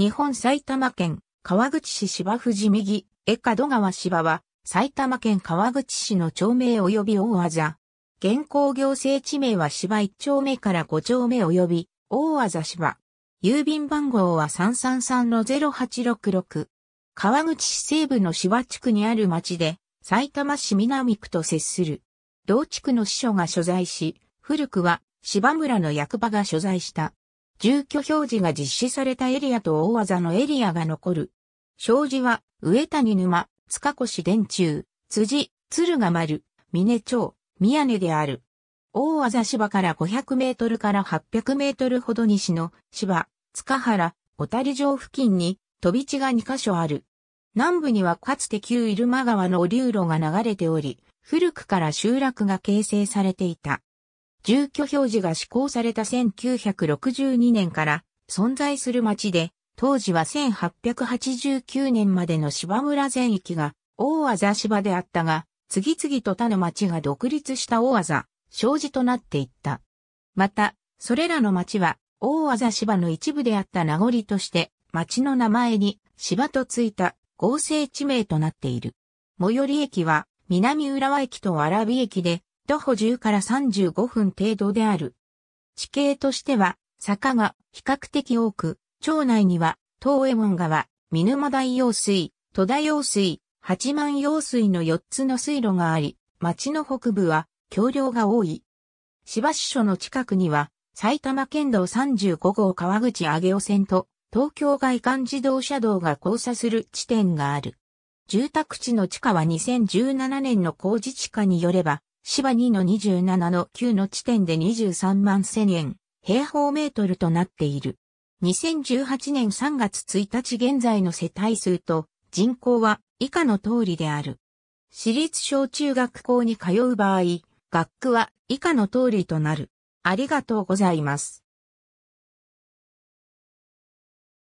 日本埼玉県川口市芝藤右、江角川芝は、埼玉県川口市の町名及び大技。現行行政地名は芝1丁目から5丁目及び、大技芝。郵便番号は333-0866。川口市西部の芝地区にある町で、埼玉市南区と接する。同地区の市所が所在し、古くは芝村の役場が所在した。住居表示が実施されたエリアと大技のエリアが残る。障子は、上谷沼、塚越電柱、辻、鶴ヶ丸、峰町、宮根である。大技芝から500メートルから800メートルほど西の芝、塚原、小谷城付近に飛び地が2カ所ある。南部にはかつて旧入間川の流路が流れており、古くから集落が形成されていた。住居表示が施行された1962年から存在する町で、当時は1889年までの芝村全域が大技芝であったが、次々と他の町が独立した大技、障子となっていった。また、それらの町は大技芝の一部であった名残として、町の名前に芝とついた合成地名となっている。最寄り駅は南浦和駅と蕨駅で、徒歩10から35分程度である。地形としては、坂が比較的多く、町内には、東右衛門川、見沼大用水、戸田用水、八幡用水の4つの水路があり、町の北部は、橋梁が多い。芝支所の近くには、埼玉県道35号川口上尾線と、東京外環自動車道が交差する地点がある。住宅地の地下は2017年の工事地下によれば、芝2の27の9の地点で23万1000円、平方メートルとなっている。2018年3月1日現在の世帯数と人口は以下の通りである。私立小中学校に通う場合、学区は以下の通りとなる。ありがとうございます。